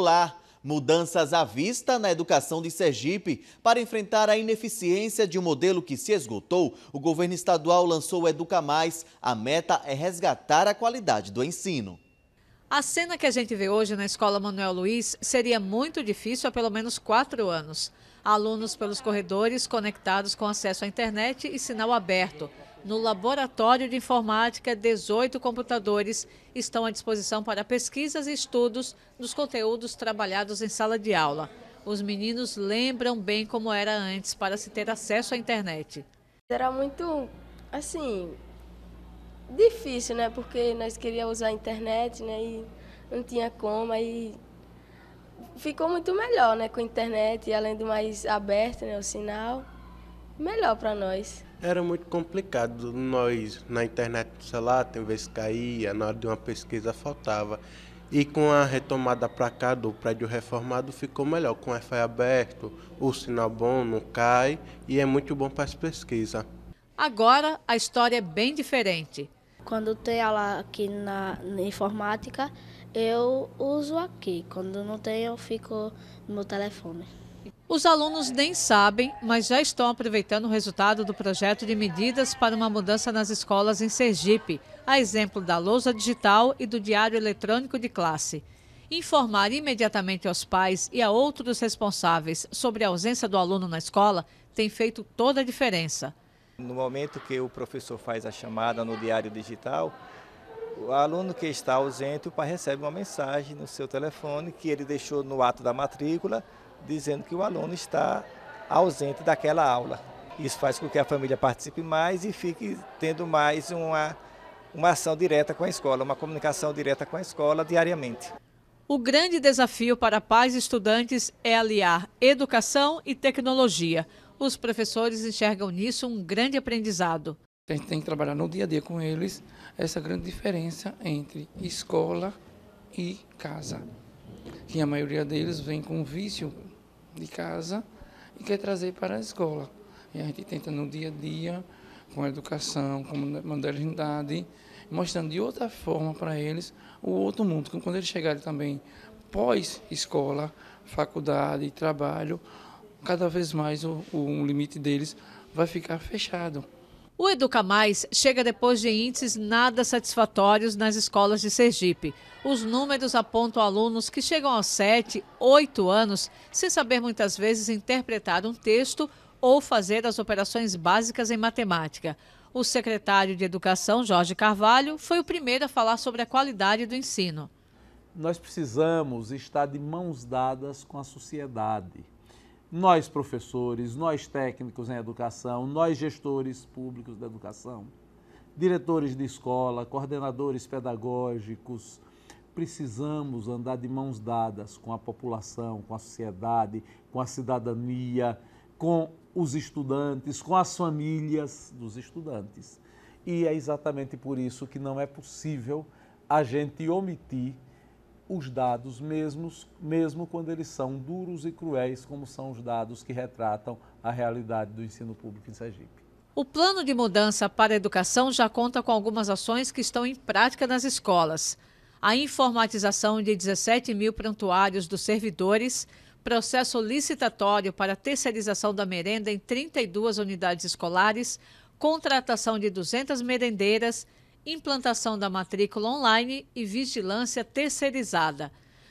escolar, mudanças à vista na educação de Sergipe. Para enfrentar a ineficiência de um modelo que se esgotou, o governo estadual lançou o Educa Mais. A meta é resgatar a qualidade do ensino. A cena que a gente vê hoje na Escola Manuel Luiz seria muito difícil há pelo menos quatro anos. Alunos pelos corredores conectados com acesso à internet e sinal aberto. No Laboratório de Informática, 18 computadores estão à disposição para pesquisas e estudos dos conteúdos trabalhados em sala de aula. Os meninos lembram bem como era antes para se ter acesso à internet. Era muito, assim, difícil, né? Porque nós queríamos usar a internet, né? E não tinha como, aí ficou muito melhor, né? Com a internet e além do mais aberto, né? O sinal melhor para nós. Era muito complicado. Nós, na internet sei lá tem vezes caía, na hora de uma pesquisa faltava. E com a retomada para cá do prédio reformado ficou melhor, com o Wi-Fi aberto, o sinal bom não cai e é muito bom para as pesquisas. Agora a história é bem diferente. Quando tem aula aqui na, na informática, eu uso aqui. Quando não tem, eu fico no meu telefone. Os alunos nem sabem, mas já estão aproveitando o resultado do projeto de medidas para uma mudança nas escolas em Sergipe, a exemplo da lousa digital e do diário eletrônico de classe. Informar imediatamente aos pais e a outros responsáveis sobre a ausência do aluno na escola tem feito toda a diferença. No momento que o professor faz a chamada no diário digital, o aluno que está ausente, o pai recebe uma mensagem no seu telefone que ele deixou no ato da matrícula dizendo que o aluno está ausente daquela aula. Isso faz com que a família participe mais e fique tendo mais uma, uma ação direta com a escola, uma comunicação direta com a escola diariamente. O grande desafio para pais e estudantes é aliar educação e tecnologia. Os professores enxergam nisso um grande aprendizado. A gente tem que trabalhar no dia a dia com eles essa grande diferença entre escola e casa. Que a maioria deles vem com vício de casa e quer trazer para a escola. E a gente tenta no dia a dia, com a educação, com a modernidade, mostrando de outra forma para eles o outro mundo. Quando eles chegarem também pós-escola, faculdade, trabalho, cada vez mais o, o limite deles vai ficar fechado. O Educa Mais chega depois de índices nada satisfatórios nas escolas de Sergipe. Os números apontam alunos que chegam aos 7, 8 anos sem saber muitas vezes interpretar um texto ou fazer as operações básicas em matemática. O secretário de Educação, Jorge Carvalho, foi o primeiro a falar sobre a qualidade do ensino. Nós precisamos estar de mãos dadas com a sociedade nós professores, nós técnicos em educação, nós gestores públicos da educação, diretores de escola, coordenadores pedagógicos, precisamos andar de mãos dadas com a população, com a sociedade, com a cidadania, com os estudantes, com as famílias dos estudantes. E é exatamente por isso que não é possível a gente omitir os dados mesmos, mesmo quando eles são duros e cruéis, como são os dados que retratam a realidade do ensino público em Sergipe. O plano de mudança para a educação já conta com algumas ações que estão em prática nas escolas. A informatização de 17 mil prontuários dos servidores, processo licitatório para terceirização da merenda em 32 unidades escolares, contratação de 200 merendeiras implantação da matrícula online e vigilância terceirizada.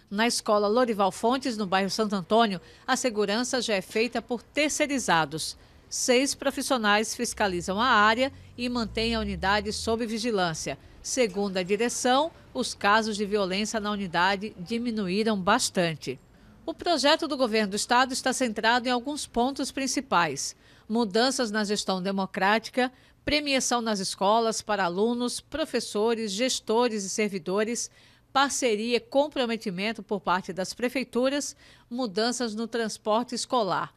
Na escola Lorival Fontes, no bairro Santo Antônio, a segurança já é feita por terceirizados. Seis profissionais fiscalizam a área e mantêm a unidade sob vigilância. Segundo a direção, os casos de violência na unidade diminuíram bastante. O projeto do governo do estado está centrado em alguns pontos principais: mudanças na gestão democrática, premiação nas escolas para alunos, professores, gestores e servidores, parceria, e comprometimento por parte das prefeituras, mudanças no transporte escolar.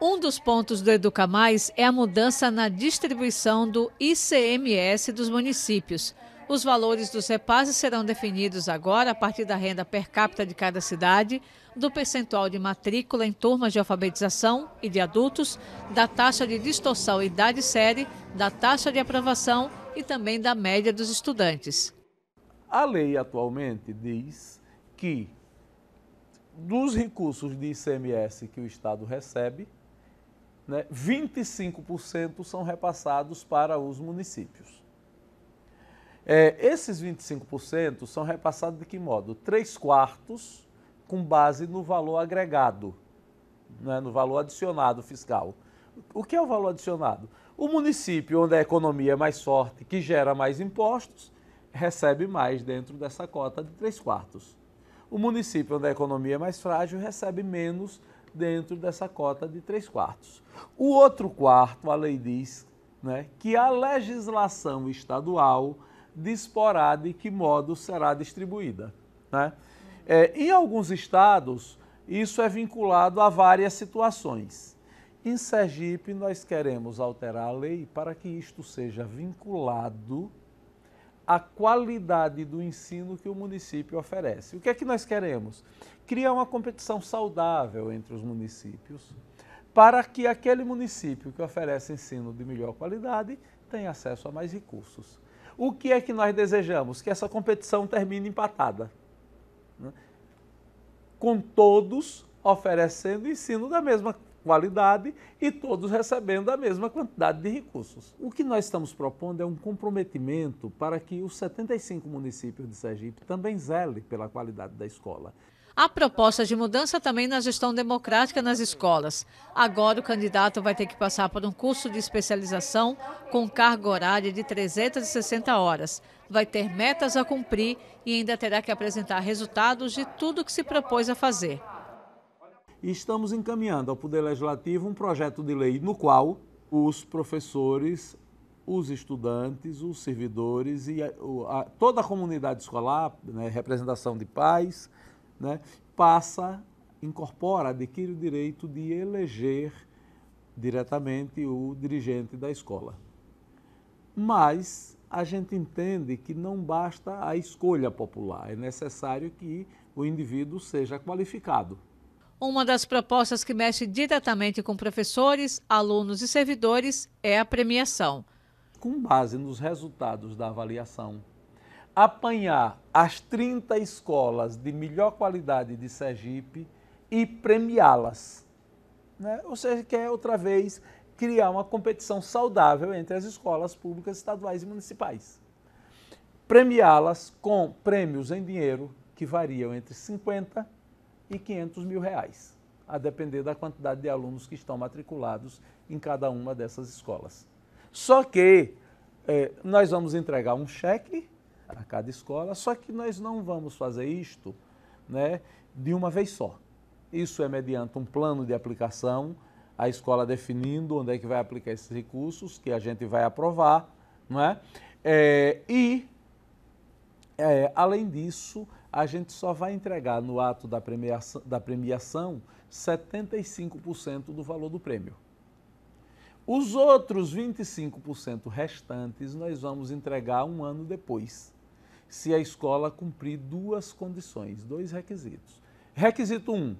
Um dos pontos do Educa Mais é a mudança na distribuição do ICMS dos municípios. Os valores dos repases serão definidos agora a partir da renda per capita de cada cidade, do percentual de matrícula em turmas de alfabetização e de adultos, da taxa de distorção idade-série, da taxa de aprovação e também da média dos estudantes. A lei atualmente diz que dos recursos de ICMS que o Estado recebe, né, 25% são repassados para os municípios. É, esses 25% são repassados de que modo? Três quartos com base no valor agregado, né, no valor adicionado fiscal. O que é o valor adicionado? O município onde a economia é mais forte, que gera mais impostos, recebe mais dentro dessa cota de três quartos. O município onde a economia é mais frágil recebe menos dentro dessa cota de três quartos. O outro quarto, a lei diz né, que a legislação estadual disporá de que modo será distribuída. Né? É, em alguns estados, isso é vinculado a várias situações. Em Sergipe, nós queremos alterar a lei para que isto seja vinculado à qualidade do ensino que o município oferece. O que é que nós queremos? Criar uma competição saudável entre os municípios para que aquele município que oferece ensino de melhor qualidade tenha acesso a mais recursos. O que é que nós desejamos? Que essa competição termine empatada. Né? Com todos oferecendo ensino da mesma qualidade e todos recebendo a mesma quantidade de recursos. O que nós estamos propondo é um comprometimento para que os 75 municípios de Sergipe também zelem pela qualidade da escola. Há proposta de mudança também na gestão democrática nas escolas. Agora o candidato vai ter que passar por um curso de especialização com carga horária de 360 horas. Vai ter metas a cumprir e ainda terá que apresentar resultados de tudo que se propôs a fazer. Estamos encaminhando ao Poder Legislativo um projeto de lei no qual os professores, os estudantes, os servidores e a, a, toda a comunidade escolar, né, representação de pais, né, passa, incorpora, adquire o direito de eleger diretamente o dirigente da escola. Mas a gente entende que não basta a escolha popular, é necessário que o indivíduo seja qualificado. Uma das propostas que mexe diretamente com professores, alunos e servidores é a premiação. Com base nos resultados da avaliação apanhar as 30 escolas de melhor qualidade de Sergipe e premiá-las. Né? Ou seja, quer outra vez criar uma competição saudável entre as escolas públicas estaduais e municipais. Premiá-las com prêmios em dinheiro que variam entre 50 e 500 mil reais, a depender da quantidade de alunos que estão matriculados em cada uma dessas escolas. Só que eh, nós vamos entregar um cheque a cada escola, só que nós não vamos fazer isto né, de uma vez só. Isso é mediante um plano de aplicação, a escola definindo onde é que vai aplicar esses recursos, que a gente vai aprovar, não é? é e, é, além disso, a gente só vai entregar no ato da premiação, da premiação 75% do valor do prêmio. Os outros 25% restantes nós vamos entregar um ano depois se a escola cumprir duas condições, dois requisitos. Requisito 1, um,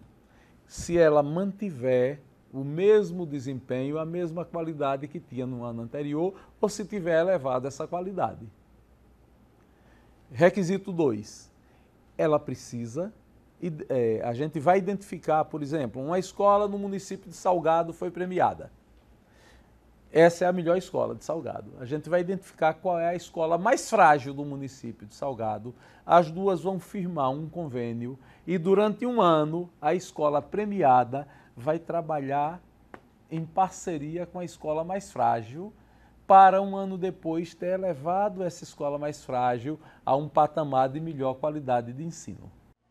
se ela mantiver o mesmo desempenho, a mesma qualidade que tinha no ano anterior, ou se tiver elevado essa qualidade. Requisito 2, ela precisa, é, a gente vai identificar, por exemplo, uma escola no município de Salgado foi premiada. Essa é a melhor escola de Salgado. A gente vai identificar qual é a escola mais frágil do município de Salgado. As duas vão firmar um convênio e durante um ano a escola premiada vai trabalhar em parceria com a escola mais frágil para um ano depois ter elevado essa escola mais frágil a um patamar de melhor qualidade de ensino.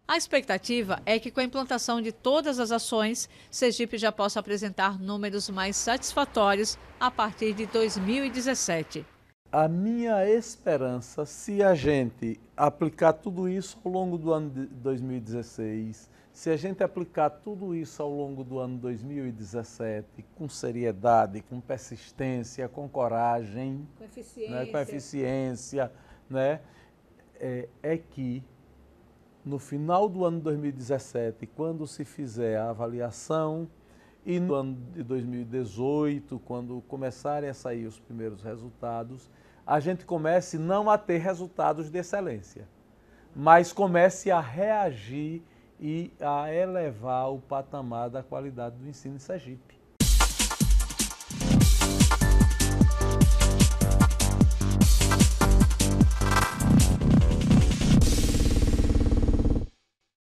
A expectativa é que com a implantação de todas as ações, Sergipe já possa apresentar números mais satisfatórios a partir de 2017. A minha esperança, se a gente aplicar tudo isso ao longo do ano de 2016, se a gente aplicar tudo isso ao longo do ano 2017, com seriedade, com persistência, com coragem, com eficiência, né, com eficiência né, é, é que no final do ano de 2017, quando se fizer a avaliação, e no ano de 2018, quando começarem a sair os primeiros resultados, a gente comece não a ter resultados de excelência, mas comece a reagir e a elevar o patamar da qualidade do ensino em Sergipe.